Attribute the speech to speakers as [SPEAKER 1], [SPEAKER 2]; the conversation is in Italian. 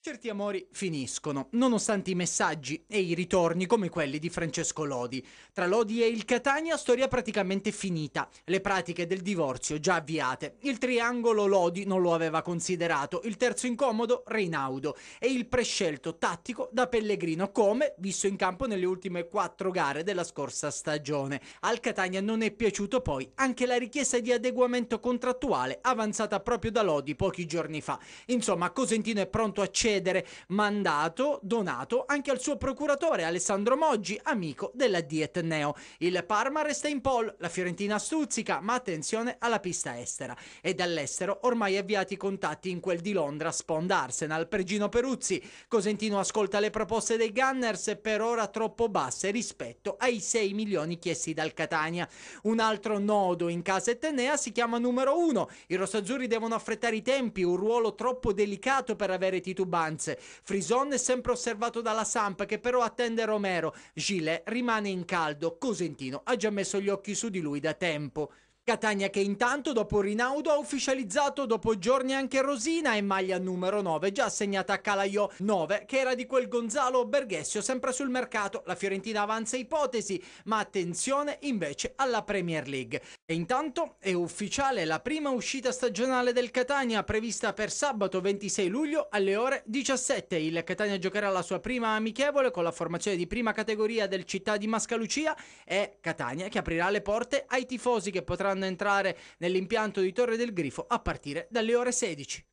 [SPEAKER 1] Certi amori finiscono, nonostante i messaggi e i ritorni come quelli di Francesco Lodi. Tra Lodi e il Catania storia praticamente finita, le pratiche del divorzio già avviate. Il triangolo Lodi non lo aveva considerato, il terzo incomodo Reinaudo e il prescelto tattico da Pellegrino come visto in campo nelle ultime quattro gare della scorsa stagione. Al Catania non è piaciuto poi anche la richiesta di adeguamento contrattuale avanzata proprio da Lodi pochi giorni fa. Insomma, Cosentino è pronto a cedere concedere mandato donato anche al suo procuratore Alessandro Moggi, amico della Dietneo. Il Parma resta in pole, la Fiorentina stuzzica, ma attenzione alla pista estera. E dall'estero ormai avviati i contatti in quel di Londra sponda Arsenal per Gino Peruzzi. Cosentino ascolta le proposte dei Gunners per ora troppo basse rispetto ai 6 milioni chiesti dal Catania. Un altro nodo in casa etnea si chiama numero 1. I rossazzurri devono affrettare i tempi, un ruolo troppo delicato per avere titubato disturbanze. Frison è sempre osservato dalla Samp che però attende Romero. Gillet rimane in caldo. Cosentino ha già messo gli occhi su di lui da tempo. Catania che intanto dopo Rinaudo ha ufficializzato dopo giorni anche Rosina e maglia numero 9 già assegnata a Calaiò 9 che era di quel Gonzalo Berghessio sempre sul mercato. La Fiorentina avanza ipotesi ma attenzione invece alla Premier League. E intanto è ufficiale la prima uscita stagionale del Catania prevista per sabato 26 luglio alle ore 17. Il Catania giocherà la sua prima amichevole con la formazione di prima categoria del città di Mascalucia e Catania che aprirà le porte ai tifosi che potranno potranno entrare nell'impianto di Torre del Grifo a partire dalle ore 16.